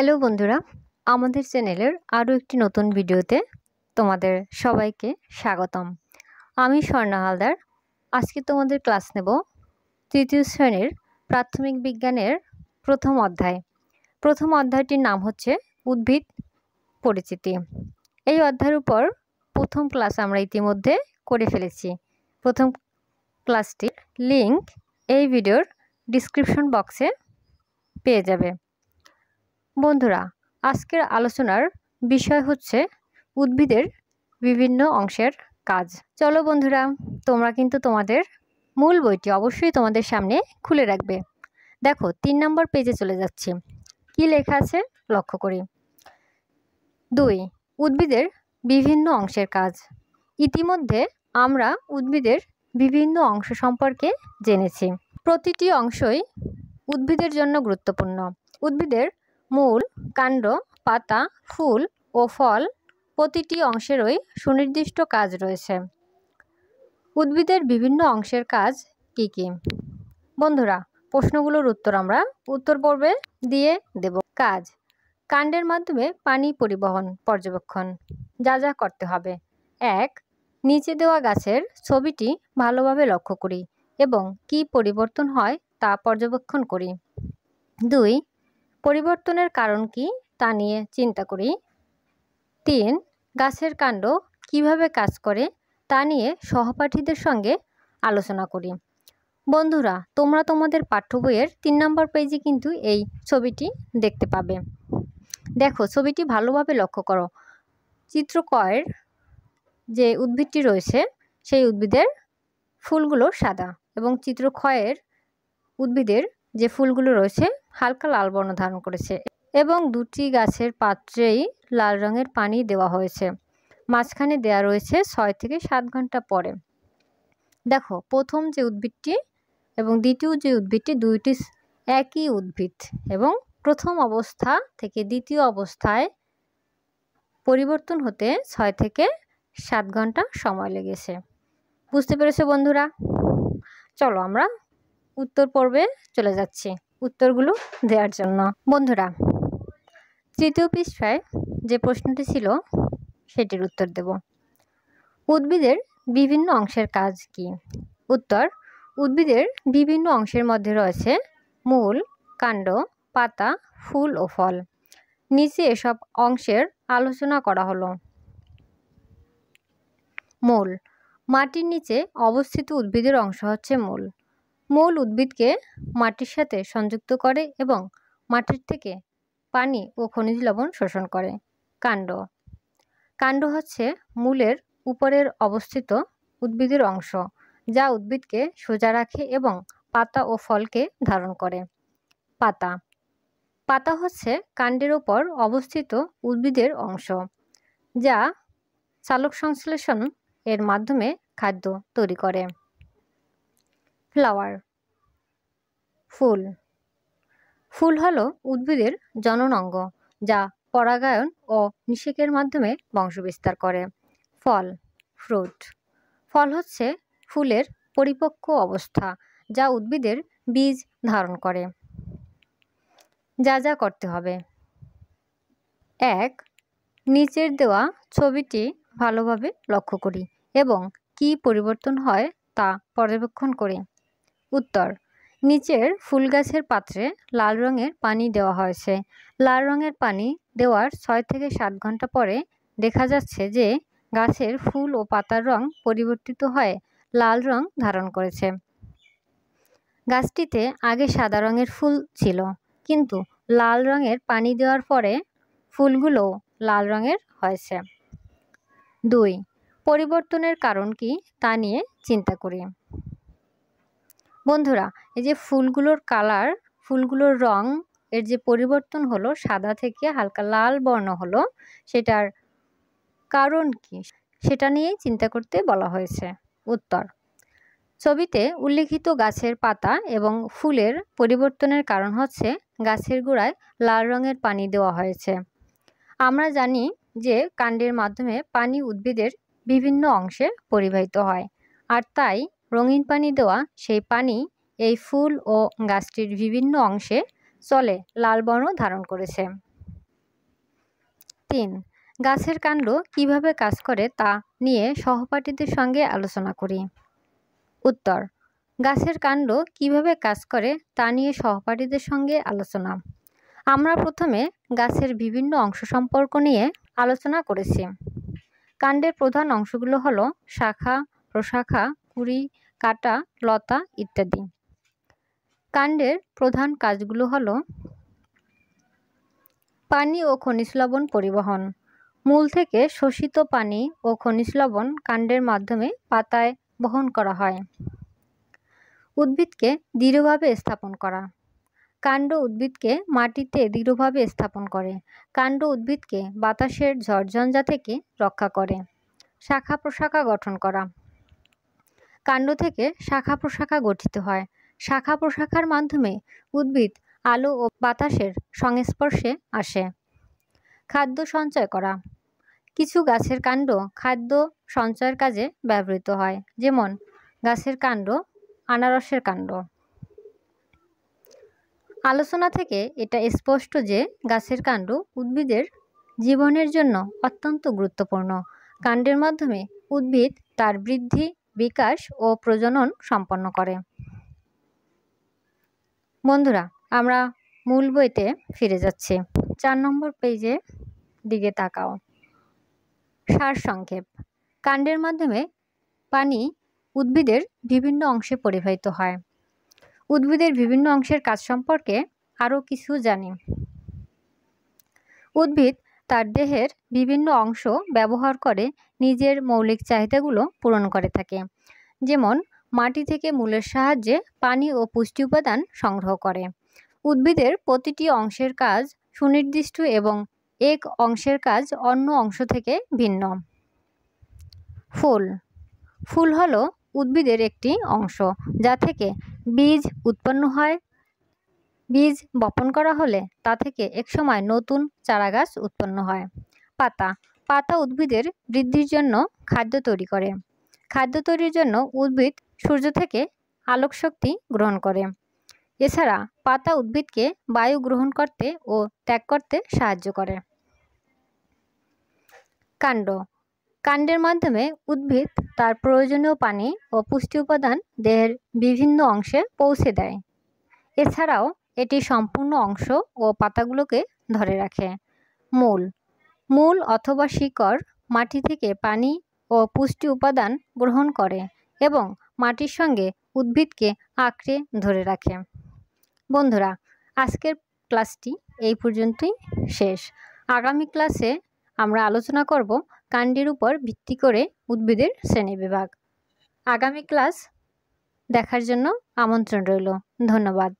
hello বন্ধুরা আমাদের চ্যানেলের আরও একটি নতুন ভিডিওতে তোমাদের সবাইকে স্বাগতম আমি স্বর্ণা হালদার আজকে তোমাদের ক্লাস নেব তৃতীয় শ্রেণীর প্রাথমিক বিজ্ঞানের প্রথম অধ্যায় প্রথম অধ্যায়টির নাম হচ্ছে উদ্ভিদ পরিচিতি এই অধ্যায়ের উপর প্রথম ক্লাস আমরা ইতিমধ্যে করে ফেলেছি প্রথম ক্লাসটির লিঙ্ক এই ভিডিওর ডিসক্রিপশন বক্সে পেয়ে যাবে বন্ধুরা আজকের আলোচনার বিষয় হচ্ছে উদ্ভিদের বিভিন্ন অংশের কাজ চলো বন্ধুরা তোমরা কিন্তু তোমাদের মূল বইটি অবশ্যই তোমাদের সামনে খুলে রাখবে দেখো তিন নম্বর পেজে চলে যাচ্ছি কি লেখা আছে লক্ষ্য করি দুই উদ্ভিদের বিভিন্ন অংশের কাজ ইতিমধ্যে আমরা উদ্ভিদের বিভিন্ন অংশ সম্পর্কে জেনেছি প্রতিটি অংশই উদ্ভিদের জন্য গুরুত্বপূর্ণ উদ্ভিদের মূল কাণ্ড পাতা ফুল ও ফল প্রতিটি অংশেরই সুনির্দিষ্ট কাজ রয়েছে উদ্ভিদের বিভিন্ন অংশের কাজ কি কি বন্ধুরা প্রশ্নগুলোর উত্তর আমরা উত্তর পর্বে দিয়ে দেব কাজ কাণ্ডের মাধ্যমে পানি পরিবহন পর্যবেক্ষণ যা যা করতে হবে এক নিচে দেওয়া গাছের ছবিটি ভালোভাবে লক্ষ্য করি এবং কি পরিবর্তন হয় তা পর্যবেক্ষণ করি দুই পরিবর্তনের কারণ কি তা নিয়ে চিন্তা করি তিন গাছের কাণ্ড কিভাবে কাজ করে তা নিয়ে সহপাঠীদের সঙ্গে আলোচনা করি বন্ধুরা তোমরা তোমাদের পাঠ্য বইয়ের তিন নম্বর পেজে কিন্তু এই ছবিটি দেখতে পাবে দেখো ছবিটি ভালোভাবে লক্ষ্য করো চিত্র কয়ের যে উদ্ভিদটি রয়েছে সেই উদ্ভিদের ফুলগুলো সাদা এবং চিত্র উদ্ভিদের যে ফুলগুলো রয়েছে হালকা লাল বর্ণ ধারণ করেছে এবং দুটি গাছের পাত্রেই লাল রঙের পানি দেওয়া হয়েছে মাঝখানে দেয়া রয়েছে ছয় থেকে সাত ঘন্টা পরে দেখো প্রথম যে উদ্ভিদটি এবং দ্বিতীয় যে উদ্ভিদটি দুইটি একই উদ্ভিদ এবং প্রথম অবস্থা থেকে দ্বিতীয় অবস্থায় পরিবর্তন হতে ছয় থেকে সাত ঘন্টা সময় লেগেছে বুঝতে পেরেছো বন্ধুরা চলো আমরা উত্তর পর্বে চলে যাচ্ছি উত্তরগুলো দেওয়ার জন্য বন্ধুরা তৃতীয় পৃষ্ঠায় যে প্রশ্নটি ছিল সেটির উত্তর দেব উদ্ভিদের বিভিন্ন অংশের কাজ কি উত্তর উদ্ভিদের বিভিন্ন অংশের মধ্যে রয়েছে মূল কাণ্ড পাতা ফুল ও ফল নিচে এসব অংশের আলোচনা করা হলো মূল মাটির নিচে অবস্থিত উদ্ভিদের অংশ হচ্ছে মূল মূল উদ্ভিদকে মাটির সাথে সংযুক্ত করে এবং মাটির থেকে পানি ও খনিজ লবণ শোষণ করে কাণ্ড কাণ্ড হচ্ছে মূলের উপরের অবস্থিত উদ্ভিদের অংশ যা উদ্ভিদকে সোজা রাখে এবং পাতা ও ফলকে ধারণ করে পাতা পাতা হচ্ছে কাণ্ডের ওপর অবস্থিত উদ্ভিদের অংশ যা চালক সংশ্লেষণ এর মাধ্যমে খাদ্য তৈরি করে ফ্লাওয়ার ফুল ফুল হলো উদ্ভিদের জনন অঙ্গ যা পরাগায়ন ও নিষেকের মাধ্যমে বংশবিস্তার করে ফল ফ্রুট ফল হচ্ছে ফুলের পরিপক্ক অবস্থা যা উদ্ভিদের বীজ ধারণ করে যা যা করতে হবে এক নিচের দেওয়া ছবিটি ভালোভাবে লক্ষ্য করি এবং কি পরিবর্তন হয় তা পর্যবেক্ষণ করি উত্তর নিচের ফুলগাছের পাত্রে লাল রঙের পানি দেওয়া হয়েছে লাল রঙের পানি দেওয়ার ছয় থেকে সাত ঘন্টা পরে দেখা যাচ্ছে যে গাছের ফুল ও পাতার রং পরিবর্তিত হয়ে লাল রং ধারণ করেছে গাছটিতে আগে সাদা রঙের ফুল ছিল কিন্তু লাল রঙের পানি দেওয়ার পরে ফুলগুলো লাল রঙের হয়েছে দুই পরিবর্তনের কারণ কি তা নিয়ে চিন্তা করি বন্ধুরা এই যে ফুলগুলোর কালার ফুলগুলোর রং এর যে পরিবর্তন হলো সাদা থেকে হালকা লাল বর্ণ হলো সেটার কারণ কি সেটা নিয়েই চিন্তা করতে বলা হয়েছে উত্তর ছবিতে উল্লেখিত গাছের পাতা এবং ফুলের পরিবর্তনের কারণ হচ্ছে গাছের গোড়ায় লাল রঙের পানি দেওয়া হয়েছে আমরা জানি যে কাণ্ডের মাধ্যমে পানি উদ্ভিদের বিভিন্ন অংশে পরিবাহিত হয় আর তাই রঙিন পানি দেওয়া সেই পানি এই ফুল ও গাছটির বিভিন্ন অংশে চলে লাল বর্ণ ধারণ করেছে তিন গাছের কাণ্ড কিভাবে কাজ করে তা নিয়ে সহপাঠীদের সঙ্গে আলোচনা করি উত্তর গাছের কাণ্ড কিভাবে কাজ করে তা নিয়ে সহপাঠীদের সঙ্গে আলোচনা আমরা প্রথমে গাছের বিভিন্ন অংশ সম্পর্ক নিয়ে আলোচনা করেছি কাণ্ডের প্রধান অংশগুলো হলো শাখা প্রশাখা কুড়ি কাটা লতা ইত্যাদি কাণ্ডের প্রধান কাজগুলো হল পানি ও খনিজ লবণ পরিবহন মূল থেকে শোষিত পানি ও খনিজ লবণ কাণ্ডের মাধ্যমে পাতায় বহন করা হয় উদ্ভিদকে দৃঢ়ভাবে স্থাপন করা কাণ্ড উদ্ভিদকে মাটিতে দৃঢ়ভাবে স্থাপন করে কাণ্ড উদ্ভিদকে বাতাসের ঝড়ঝঞ্ঝা থেকে রক্ষা করে শাখা প্রশাখা গঠন করা কাণ্ড থেকে শাখা প্রশাখা গঠিত হয় শাখা প্রশাখার মাধ্যমে উদ্ভিদ আলো ও বাতাসের সংস্পর্শে আসে খাদ্য সঞ্চয় করা কিছু গাছের কাণ্ড খাদ্য সঞ্চয়ের কাজে ব্যবহৃত হয় যেমন গাছের কাণ্ড আনারসের কাণ্ড আলোচনা থেকে এটা স্পষ্ট যে গাছের কাণ্ড উদ্ভিদের জীবনের জন্য অত্যন্ত গুরুত্বপূর্ণ কাণ্ডের মাধ্যমে উদ্ভিদ তার বৃদ্ধি বিকাশ ও প্রজনন সম্পন্ন করে বন্ধুরা আমরা মূল বইতে ফিরে যাচ্ছি চার নম্বর পেজে দিকে তাকাও সার সংক্ষেপ কাণ্ডের মাধ্যমে পানি উদ্ভিদের বিভিন্ন অংশে পরিবাহিত হয় উদ্ভিদের বিভিন্ন অংশের কাজ সম্পর্কে আরও কিছু জানি উদ্ভিদ তার দেহের বিভিন্ন অংশ ব্যবহার করে নিজের মৌলিক চাহিদাগুলো পূরণ করে থাকে যেমন মাটি থেকে মূলের সাহায্যে পানি ও পুষ্টি উপাদান সংগ্রহ করে উদ্ভিদের প্রতিটি অংশের কাজ সুনির্দিষ্ট এবং এক অংশের কাজ অন্য অংশ থেকে ভিন্ন ফুল ফুল হলো উদ্ভিদের একটি অংশ যা থেকে বীজ উৎপন্ন হয় বীজ বপন করা হলে তা থেকে একসময় নতুন চারাগাছ উৎপন্ন হয় পাতা পাতা উদ্ভিদের বৃদ্ধির জন্য খাদ্য তৈরি করে খাদ্য তৈরির জন্য উদ্ভিদ সূর্য থেকে আলোক শক্তি গ্রহণ করে এছাড়া পাতা উদ্ভিদকে বায়ু গ্রহণ করতে ও ত্যাগ করতে সাহায্য করে কাণ্ড কাণ্ডের মাধ্যমে উদ্ভিদ তার প্রয়োজনীয় পানি ও পুষ্টি উপাদান দেহের বিভিন্ন অংশে পৌঁছে দেয় এছাড়াও এটি সম্পূর্ণ অংশ ও পাতাগুলোকে ধরে রাখে মূল মূল অথবা শিকড় মাটি থেকে পানি ও পুষ্টি উপাদান গ্রহণ করে এবং মাটির সঙ্গে উদ্ভিদকে আঁকড়ে ধরে রাখে বন্ধুরা আজকের ক্লাসটি এই পর্যন্তই শেষ আগামী ক্লাসে আমরা আলোচনা করব কাণ্ডের উপর ভিত্তি করে উদ্ভিদের শ্রেণীবিভাগ আগামী ক্লাস দেখার জন্য আমন্ত্রণ রইল ধন্যবাদ